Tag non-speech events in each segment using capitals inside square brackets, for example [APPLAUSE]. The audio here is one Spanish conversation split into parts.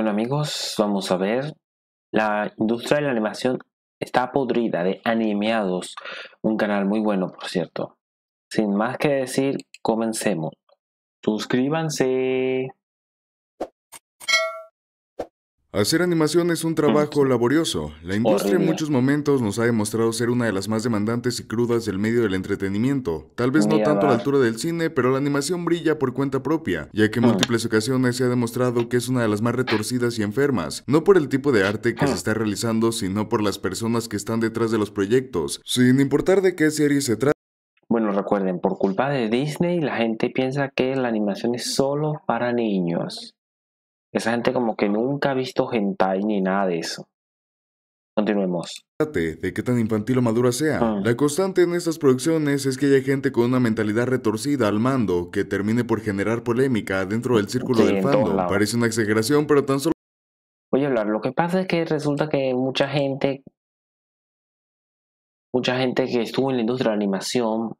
Bueno amigos, vamos a ver. La industria de la animación está podrida de Animeados, un canal muy bueno por cierto. Sin más que decir, comencemos. Suscríbanse. Hacer animación es un trabajo laborioso. La industria en muchos momentos nos ha demostrado ser una de las más demandantes y crudas del medio del entretenimiento. Tal vez no tanto a la altura del cine, pero la animación brilla por cuenta propia, ya que en ah. múltiples ocasiones se ha demostrado que es una de las más retorcidas y enfermas, no por el tipo de arte que ah. se está realizando, sino por las personas que están detrás de los proyectos, sin importar de qué serie se trata. Bueno, recuerden, por culpa de Disney la gente piensa que la animación es solo para niños. Esa gente como que nunca ha visto hentai ni nada de eso. Continuemos. De qué tan infantil o madura sea. Ah. La constante en estas producciones es que hay gente con una mentalidad retorcida al mando que termine por generar polémica dentro del círculo del fandom. Parece una exageración, pero tan solo. Oye, hablar, lo que pasa es que resulta que mucha gente. Mucha gente que estuvo en la industria de la animación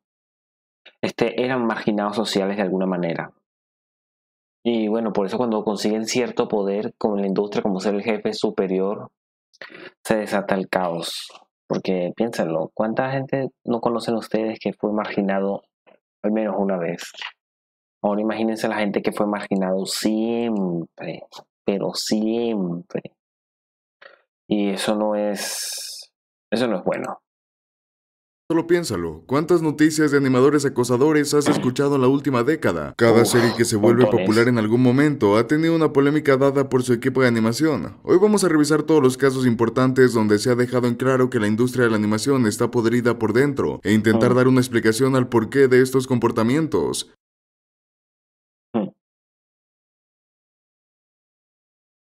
este, eran marginados sociales de alguna manera. Y bueno, por eso cuando consiguen cierto poder con la industria como ser el jefe superior, se desata el caos. Porque piénsenlo, ¿cuánta gente no conocen ustedes que fue marginado al menos una vez? Ahora imagínense la gente que fue marginado siempre, pero siempre. Y eso no es, eso no es bueno. Solo piénsalo, ¿cuántas noticias de animadores acosadores has escuchado en la última década? Cada serie que se vuelve popular en algún momento ha tenido una polémica dada por su equipo de animación. Hoy vamos a revisar todos los casos importantes donde se ha dejado en claro que la industria de la animación está podrida por dentro e intentar dar una explicación al porqué de estos comportamientos.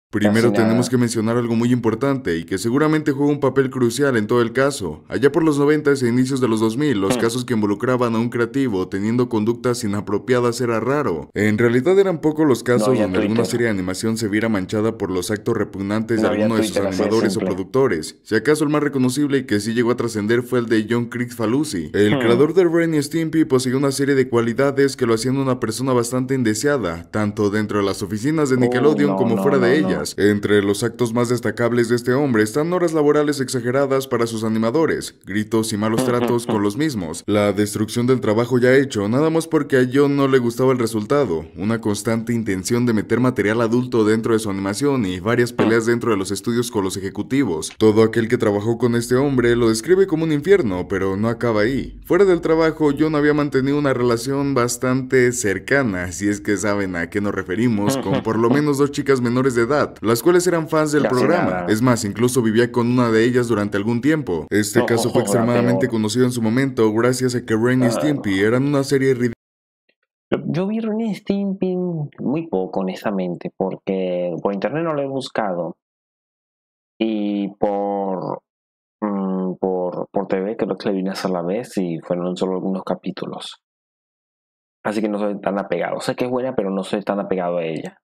Primero tenemos que mencionar algo muy importante y que seguramente juega un papel crucial en todo el caso. Allá por los 90 e inicios de los 2000, los hmm. casos que involucraban a un creativo teniendo conductas inapropiadas era raro. En realidad eran pocos los casos en donde alguna serie de animación se viera manchada por los actos repugnantes de alguno de sus animadores o productores. Si acaso el más reconocible y que sí llegó a trascender fue el de John Crick Falusi. El hmm. creador de Ren Stimpy poseía una serie de cualidades que lo hacían una persona bastante indeseada, tanto dentro de las oficinas de uh, Nickelodeon como fuera de ella. Entre los actos más destacables de este hombre están horas laborales exageradas para sus animadores, gritos y malos tratos con los mismos, la destrucción del trabajo ya hecho, nada más porque a John no le gustaba el resultado, una constante intención de meter material adulto dentro de su animación y varias peleas dentro de los estudios con los ejecutivos. Todo aquel que trabajó con este hombre lo describe como un infierno, pero no acaba ahí. Fuera del trabajo, John había mantenido una relación bastante cercana, si es que saben a qué nos referimos, con por lo menos dos chicas menores de edad, las cuales eran fans del programa. Es más, incluso vivía con una de ellas durante algún tiempo. Este oh, caso fue extremadamente conocido en su momento gracias a que Ren y ah. Stimpy eran una serie ridícula. Yo vi Ren y Stimpy muy poco, honestamente, porque por internet no lo he buscado. Y por, mm, por, por TV creo que le a hacer la vez y fueron solo algunos capítulos. Así que no soy tan apegado. Sé que es buena, pero no soy tan apegado a ella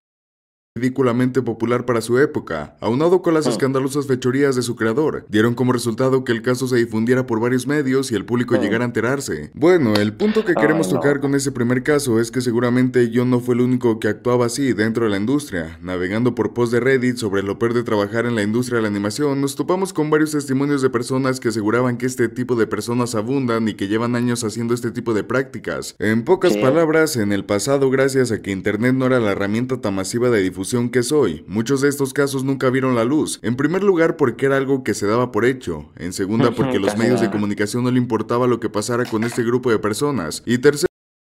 ridículamente popular para su época, aunado con las ah. escandalosas fechorías de su creador, dieron como resultado que el caso se difundiera por varios medios y el público ah. llegara a enterarse. Bueno, el punto que queremos ah, tocar con ese primer caso es que seguramente yo no fue el único que actuaba así dentro de la industria. Navegando por post de Reddit sobre lo peor de trabajar en la industria de la animación, nos topamos con varios testimonios de personas que aseguraban que este tipo de personas abundan y que llevan años haciendo este tipo de prácticas. En pocas palabras, en el pasado, gracias a que Internet no era la herramienta tan masiva de difusión, que soy. Muchos de estos casos nunca vieron la luz. En primer lugar porque era algo que se daba por hecho. En segunda porque los medios de comunicación no le importaba lo que pasara con este grupo de personas. Y tercero...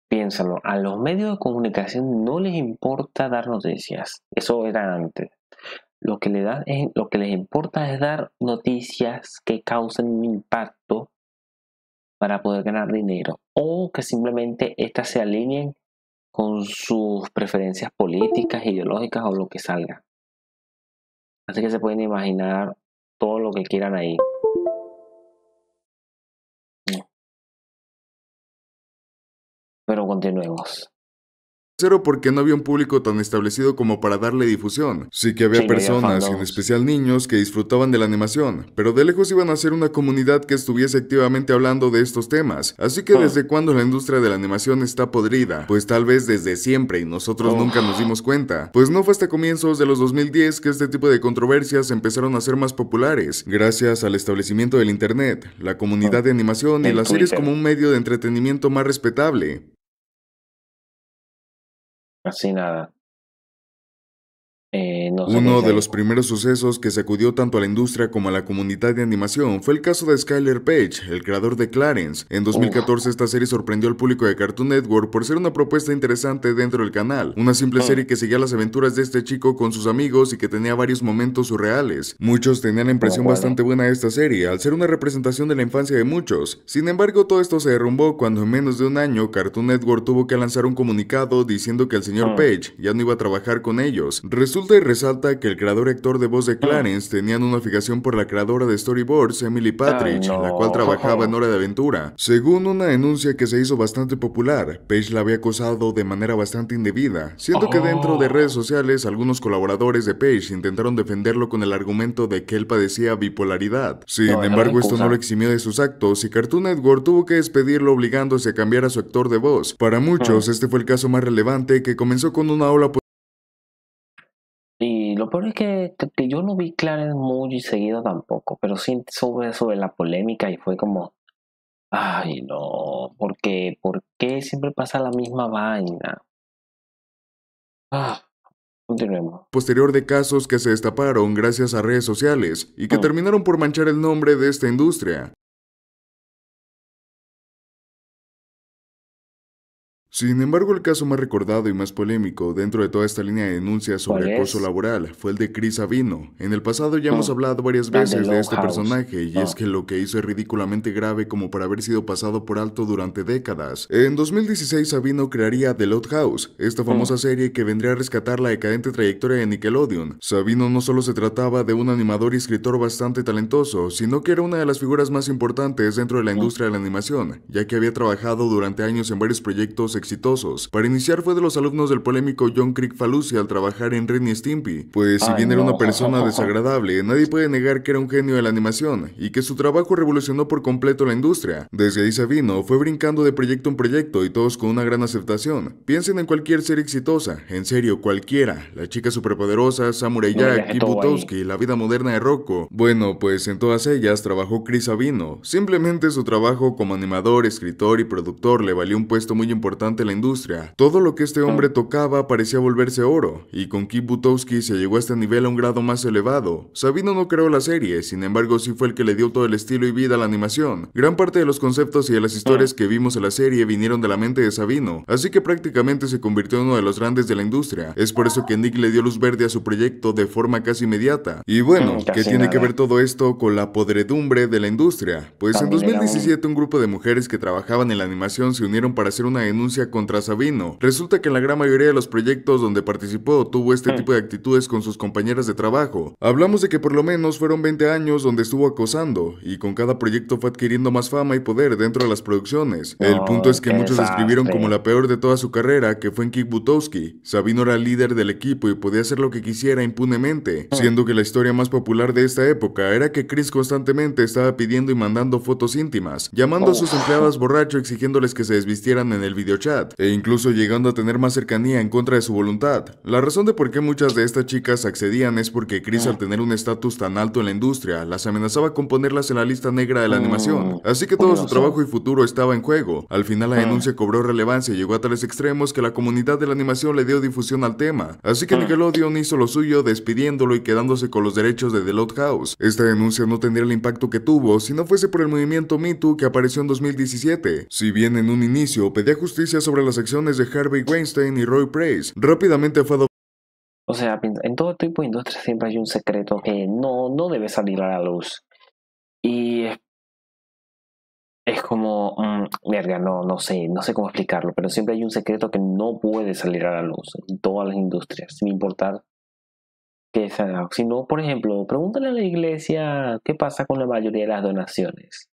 Piénsalo, a los medios de comunicación no les importa dar noticias. Eso era antes. Lo que, le da es, lo que les importa es dar noticias que causen un impacto para poder ganar dinero o que simplemente éstas se alineen con sus preferencias políticas, ideológicas o lo que salga. Así que se pueden imaginar todo lo que quieran ahí. Pero continuemos porque no había un público tan establecido como para darle difusión. Sí que había personas, en especial niños, que disfrutaban de la animación, pero de lejos iban a ser una comunidad que estuviese activamente hablando de estos temas. Así que ah. desde cuándo la industria de la animación está podrida, pues tal vez desde siempre y nosotros nunca nos dimos cuenta. Pues no fue hasta comienzos de los 2010 que este tipo de controversias empezaron a ser más populares, gracias al establecimiento del Internet, la comunidad ah. de animación y las series como un medio de entretenimiento más respetable. Así nada. Eh, Uno de los primeros sucesos que sacudió tanto a la industria como a la comunidad de animación fue el caso de Skyler Page, el creador de Clarence. En 2014 esta serie sorprendió al público de Cartoon Network por ser una propuesta interesante dentro del canal, una simple hmm. serie que seguía las aventuras de este chico con sus amigos y que tenía varios momentos surreales. Muchos tenían la impresión bastante buena de esta serie, al ser una representación de la infancia de muchos. Sin embargo, todo esto se derrumbó cuando en menos de un año Cartoon Network tuvo que lanzar un comunicado diciendo que el señor hmm. Page ya no iba a trabajar con ellos. Resulta y resalta que el creador y actor de voz de ah. Clarence tenían una fijación por la creadora de storyboards, Emily Patrick, en ah, la cual trabajaba en Hora de Aventura. Según una denuncia que se hizo bastante popular, Page la había acosado de manera bastante indebida, siendo que dentro de oh. redes sociales algunos colaboradores de Page intentaron defenderlo con el argumento de que él padecía bipolaridad. Sin embargo, esto no lo eximió de sus actos y Cartoon Network tuvo que despedirlo obligándose a cambiar a su actor de voz. Para muchos, ah. este fue el caso más relevante que comenzó con una ola lo peor es que, que yo no vi Clarence muy seguido tampoco, pero sí sobre, sobre la polémica y fue como, ay no, por qué ¿Por qué siempre pasa la misma vaina? Ah. Continuemos. Posterior de casos que se destaparon gracias a redes sociales y que mm. terminaron por manchar el nombre de esta industria, Sin embargo, el caso más recordado y más polémico dentro de toda esta línea de denuncias sobre acoso laboral fue el de Chris Sabino... En el pasado ya hemos mm, hablado varias veces de este personaje y es oh. que lo que hizo es ridículamente grave como para haber sido pasado por alto durante décadas. En 2016 Sabino crearía The Lot House, esta mm. famosa serie que vendría a rescatar la decadente trayectoria de Nickelodeon. Sabino no solo se trataba de un animador y escritor bastante talentoso, sino que era una de las figuras más importantes dentro de la mm. industria de la animación, ya que había trabajado durante años en varios proyectos exitosos. Para iniciar fue de los alumnos del polémico John Crick Falusi al trabajar en Ren y Stimpy, pues si bien era una persona [LAUGHS] desagradable, nadie puede negar que era un genio de la animación y que su trabajo revolucionó por completo la industria. Desde ahí Sabino fue brincando de proyecto en proyecto y todos con una gran aceptación. Piensen en cualquier serie exitosa, en serio, cualquiera, La chica superpoderosa, Samurai Jack, Kip La vida moderna de Rocco. Bueno, pues en todas ellas trabajó Chris Sabino. Simplemente su trabajo como animador, escritor y productor le valió un puesto muy importante la industria. Todo lo que este hombre tocaba parecía volverse oro, y con Kip Butowski se llegó a este nivel a un grado más elevado. Sabino no creó la serie, sin embargo sí fue el que le dio todo el estilo y vida a la animación. Gran parte de los conceptos y de las historias que vimos en la serie vinieron de la mente de Sabino, así que prácticamente se convirtió en uno de los grandes de la industria. Es por eso que Nick le dio luz verde a su proyecto de forma casi inmediata. Y bueno, mm, ¿qué tiene que ver todo esto con la podredumbre de la industria? Pues en 2017 un grupo de mujeres que trabajaban en la animación se unieron para hacer una denuncia contra Sabino. Resulta que en la gran mayoría de los proyectos donde participó tuvo este hmm. tipo de actitudes con sus compañeras de trabajo. Hablamos de que por lo menos fueron 20 años donde estuvo acosando y con cada proyecto fue adquiriendo más fama y poder dentro de las producciones. El oh, punto es que muchos escribieron como la peor de toda su carrera, que fue en Butowski Sabino era líder del equipo y podía hacer lo que quisiera impunemente, hmm. siendo que la historia más popular de esta época era que Chris constantemente estaba pidiendo y mandando fotos íntimas, llamando a oh. sus empleadas borracho exigiéndoles que se desvistieran en el videochat e incluso llegando a tener más cercanía en contra de su voluntad. La razón de por qué muchas de estas chicas accedían es porque Chris al ah. tener un estatus tan alto en la industria, las amenazaba con ponerlas en la lista negra de la animación, oh, así que todo su trabajo y futuro estaba en juego. Al final la ah. denuncia cobró relevancia y llegó a tales extremos que la comunidad de la animación le dio difusión al tema, así que ah. Nickelodeon hizo lo suyo despidiéndolo y quedándose con los derechos de The Lot House. Esta denuncia no tendría el impacto que tuvo si no fuese por el movimiento Me Too que apareció en 2017. Si bien en un inicio pedía justicia sobre las acciones de Harvey Weinstein y Roy Price rápidamente fue o sea, en todo tipo de industria siempre hay un secreto que no, no debe salir a la luz. Y es, como, mmm, no, no sé, no sé cómo explicarlo, pero siempre hay un secreto que no puede salir a la luz en todas las industrias, sin importar que sea. Si no, por ejemplo, pregúntale a la iglesia qué pasa con la mayoría de las donaciones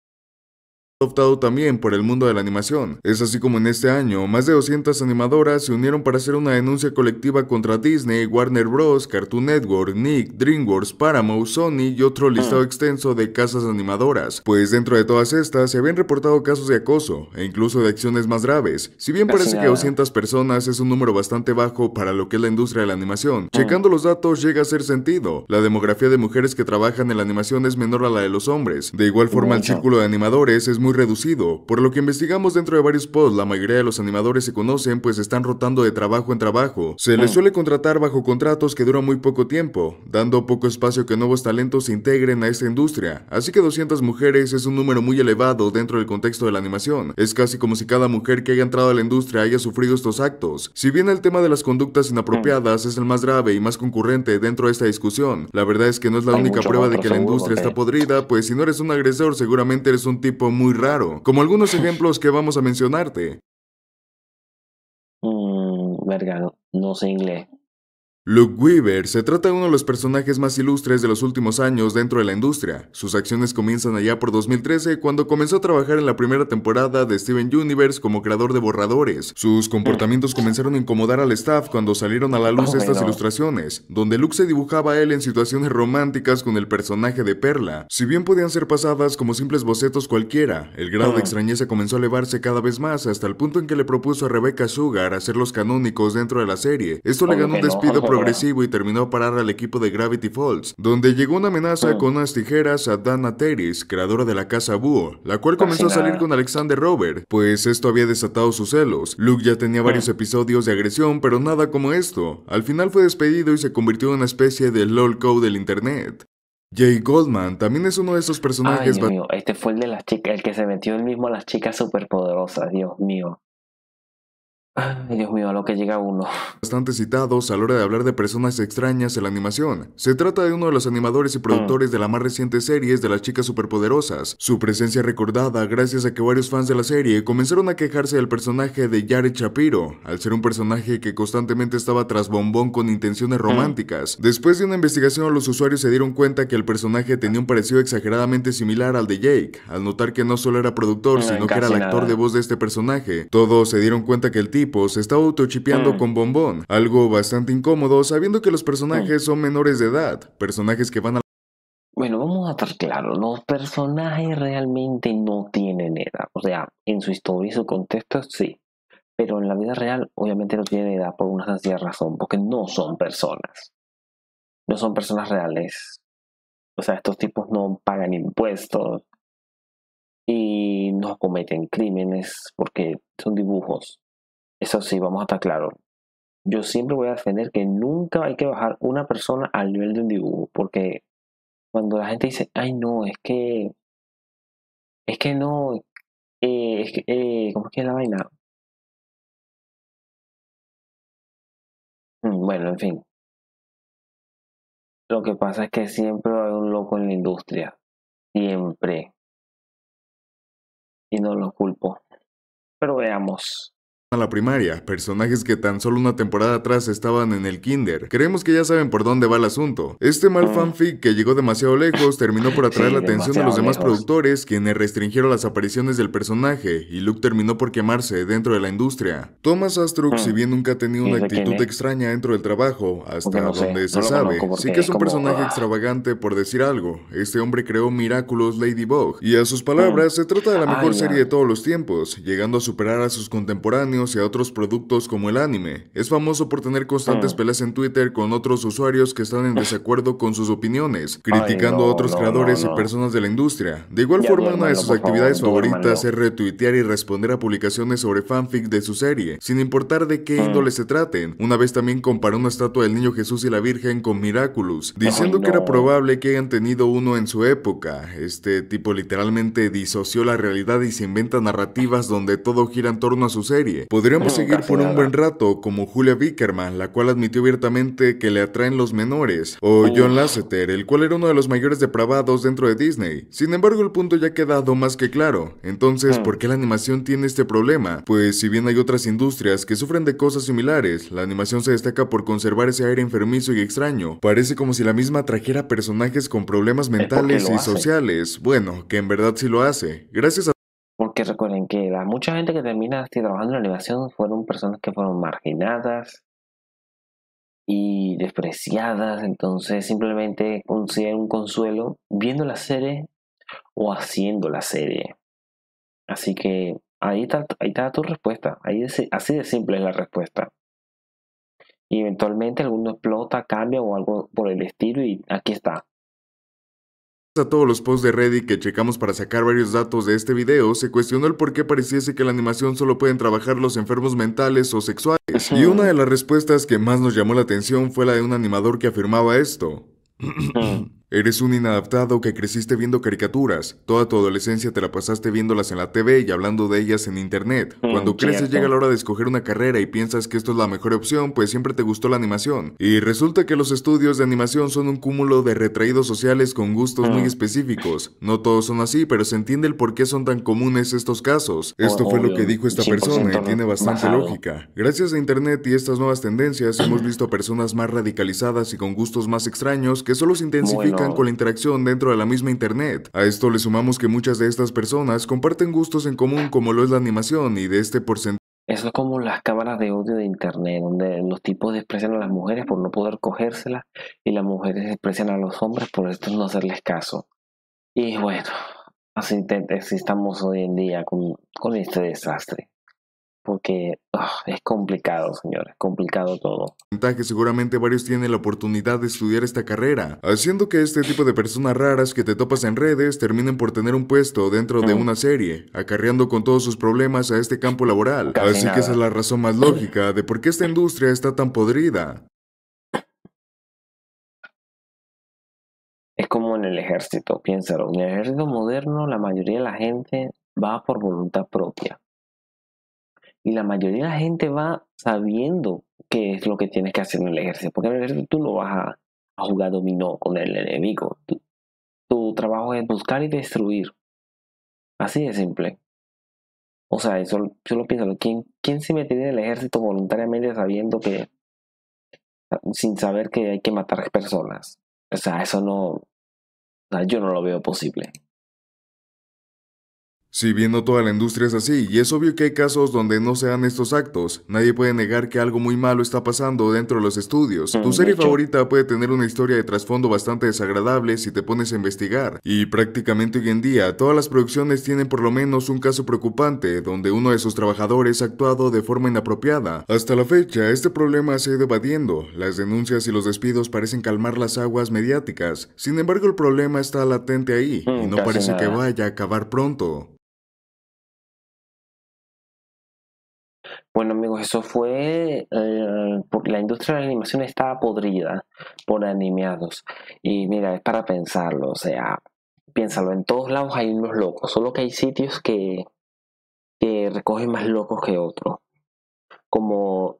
optado también por el mundo de la animación. Es así como en este año, más de 200 animadoras se unieron para hacer una denuncia colectiva contra Disney, Warner Bros., Cartoon Network, Nick, DreamWorks, Paramount, Sony y otro ah. listado extenso de casas animadoras, pues dentro de todas estas se habían reportado casos de acoso e incluso de acciones más graves. Si bien parece que 200 personas es un número bastante bajo para lo que es la industria de la animación, ah. checando los datos llega a hacer sentido. La demografía de mujeres que trabajan en la animación es menor a la de los hombres. De igual forma, el círculo de animadores es muy reducido, por lo que investigamos dentro de varios pods, la mayoría de los animadores se conocen pues están rotando de trabajo en trabajo. Se les mm. suele contratar bajo contratos que duran muy poco tiempo, dando poco espacio que nuevos talentos se integren a esta industria, así que 200 mujeres es un número muy elevado dentro del contexto de la animación. Es casi como si cada mujer que haya entrado a la industria haya sufrido estos actos. Si bien el tema de las conductas inapropiadas es el más grave y más concurrente dentro de esta discusión, la verdad es que no es la única prueba de que la industria está podrida, pues si no eres un agresor seguramente eres un tipo muy raro, como algunos ejemplos que vamos a mencionarte. Mm, verga, no, no sé inglés. Luke Weaver se trata de uno de los personajes más ilustres de los últimos años dentro de la industria. Sus acciones comienzan allá por 2013 cuando comenzó a trabajar en la primera temporada de Steven Universe como creador de borradores. Sus comportamientos comenzaron a incomodar al staff cuando salieron a la luz oh, estas ilustraciones, donde Luke se dibujaba a él en situaciones románticas con el personaje de Perla. Si bien podían ser pasadas como simples bocetos cualquiera, el grado de oh. extrañeza comenzó a elevarse cada vez más hasta el punto en que le propuso a Rebecca Sugar hacerlos canónicos dentro de la serie. Esto le ganó un despido [LAUGHS] y terminó parar al equipo de Gravity Falls, donde llegó una amenaza con unas tijeras a Dana teris creadora de la casa Búho, la cual comenzó a salir con Alexander Robert, pues esto había desatado sus celos. Luke ya tenía varios episodios de agresión, pero nada como esto. Al final fue despedido y se convirtió en una especie de lolcow del internet. Jay Goldman también es uno de esos personajes. Dios mío, este fue el de las chicas, el que se metió él mismo a las chicas superpoderosas, Dios mío. Ay, Dios mío, a lo que llega uno. Bastante citados a la hora de hablar de personas extrañas en la animación. Se trata de uno de los animadores y mm. productores de la más reciente serie de las chicas superpoderosas. Su presencia recordada gracias a que varios fans de la serie comenzaron a quejarse del personaje de Jared Shapiro, al ser un personaje que constantemente estaba tras bombón con intenciones mm. románticas. Después de una investigación, los usuarios se dieron cuenta que el personaje tenía un parecido exageradamente similar al de Jake, al notar que no solo era productor, mm, sino que era el actor de voz de este personaje. Todos se dieron cuenta que el tío se está autochipeando mm. con bombón, algo bastante incómodo sabiendo que los personajes mm. son menores de edad, personajes que van a... Bueno, vamos a estar claros, los personajes realmente no tienen edad, o sea, en su historia y su contexto sí, pero en la vida real obviamente no tienen edad por una sencilla razón, porque no son personas, no son personas reales, o sea, estos tipos no pagan impuestos, y no cometen crímenes porque son dibujos. Eso sí, vamos a estar claros. Yo siempre voy a defender que nunca hay que bajar una persona al nivel de un dibujo, porque cuando la gente dice, ay no, es que, es que no, eh, es que, eh, ¿cómo es que es la vaina? Mm, bueno, en fin. Lo que pasa es que siempre hay un loco en la industria. Siempre. Y no lo culpo. Pero veamos a la primaria, personajes que tan solo una temporada atrás estaban en el kinder. Creemos que ya saben por dónde va el asunto. Este mal mm. fanfic que llegó demasiado lejos terminó por atraer la atención de los demás productores, quienes restringieron las apariciones del personaje, y Luke terminó por quemarse dentro de la industria. Thomas Astruc, mm. si bien nunca ha tenido una actitud extraña dentro del trabajo, hasta donde se sabe, sí que es un personaje ah. extravagante por decir algo. Este hombre creó Miraculous Ladybug, y a sus palabras, mm. se trata de la mejor serie de todos los tiempos, llegando a superar a sus contemporáneos y a otros productos como el anime. Es famoso por tener constantes mm. peleas en Twitter con otros usuarios que están en [LAUGHS] desacuerdo con sus opiniones, criticando a otros creadores y personas de la industria. De igual forma, una de sus actividades favoritas es retuitear y responder a publicaciones sobre fanfic de su serie, sin importar de qué mm. índole se traten. Una vez también comparó una estatua del niño Jesús y la Virgen con Miraculous, diciendo que era probable que hayan tenido uno en su época. Este tipo literalmente disoció la realidad y se inventa narrativas donde todo gira en torno a su serie, Podríamos seguir por un buen rato, como Julia Bickerman, la cual admitió abiertamente que le atraen los menores, o John Lasseter, el cual era uno de los mayores depravados dentro de Disney. Sin embargo, el punto ya ha quedado más que claro. Entonces, hmm. ¿por qué la animación tiene este problema? Pues si bien hay otras industrias que sufren de cosas similares, la animación se destaca por conservar ese aire enfermizo y extraño. Parece como si la misma trajera personajes con problemas mentales y sociales. Bueno, que en verdad sí lo hace. Gracias a que recuerden que la mucha gente que termina este, trabajando en la animación fueron personas que fueron marginadas y despreciadas, entonces simplemente consiguen un consuelo viendo la serie o haciendo la serie. Así que ahí está, ahí está tu respuesta, ahí así de simple es la respuesta. Y eventualmente alguno explota, cambia o algo por el estilo y aquí está, a todos los posts de Reddit que checamos para sacar varios datos de este video, se cuestionó el por qué pareciese que la animación solo pueden trabajar los enfermos mentales o sexuales. Y una de las respuestas que más nos llamó la atención fue la de un animador que afirmaba esto. Eres un inadaptado que creciste viendo caricaturas. Toda tu adolescencia te la pasaste viéndolas en la TV y hablando de ellas en internet. Mm, Cuando creces llega la hora de escoger una carrera y piensas que esto es la mejor opción, pues siempre te gustó la animación. Y resulta que los estudios de animación son un cúmulo de retraídos sociales con gustos muy mm. específicos. No todos son así, pero se entiende el por qué son tan comunes estos casos. Esto fue lo que dijo esta persona y tiene bastante lógica. Gracias a internet y estas nuevas tendencias hemos visto personas más radicalizadas y con gustos más extraños que solo se intensifican con la interacción dentro de la misma Internet. A esto le sumamos que muchas de estas personas comparten gustos en común como lo es la animación y de este porcentaje. Eso es como las cámaras de odio de internet, donde los tipos desprecian a las mujeres por no poder cogérselas y las mujeres desprecian a los hombres por esto no hacerles caso. Y bueno, así, así estamos hoy en día con, con este desastre porque ah, es complicado, señores. es complicado todo. que seguramente varios tienen la oportunidad de estudiar esta carrera, haciendo que este tipo de personas raras que te topas en redes terminen por tener un puesto dentro de mm. una serie, acarreando con todos sus problemas a este campo laboral. Así que esa es la razón más lógica de por qué esta industria está tan podrida. Es como en el ejército, piénsalo. En el ejército moderno la mayoría de la gente va por voluntad propia y la mayoría de la gente va sabiendo qué es lo que tienes que hacer en el ejército. Porque en el ejército tú no vas a, jugar dominó con el enemigo. Tu, tu trabajo es buscar y destruir. Así de simple. O sea, eso lo pienso, ¿quién, ¿quién se metería en el ejército voluntariamente sabiendo que, sin saber que hay que matar personas? O sea, eso no, yo no lo veo posible. Si bien no toda la industria es así, y es obvio que hay casos donde no se dan estos actos, nadie puede negar que algo muy malo está pasando dentro de los estudios. Tu mm, serie favorita puede tener una historia de trasfondo bastante desagradable si te pones a investigar, y prácticamente hoy en día todas las producciones tienen por lo menos un caso preocupante donde uno de sus trabajadores ha actuado de forma inapropiada. Hasta la fecha, este problema se ha ido evadiendo, las denuncias y los despidos parecen calmar las aguas mediáticas, sin embargo el problema está latente ahí, y mm, no parece que vaya a acabar pronto. Bueno amigos, eso fue, eh, la industria de la animación estaba podrida por animados. Y mira, es para pensarlo, o sea, piénsalo, en todos lados hay unos locos, solo que hay sitios que, que recogen más locos que otros, como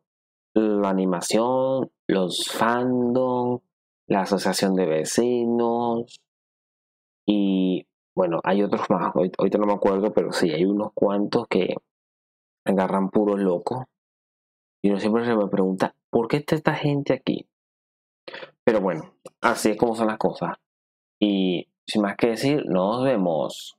la animación, los fandom, la asociación de vecinos y bueno, hay otros más, ahorita no me acuerdo, pero sí, hay unos cuantos que agarran puros locos. Y uno siempre se me pregunta, ¿por qué está esta gente aquí? Pero bueno, así es como son las cosas. Y sin más que decir, nos vemos.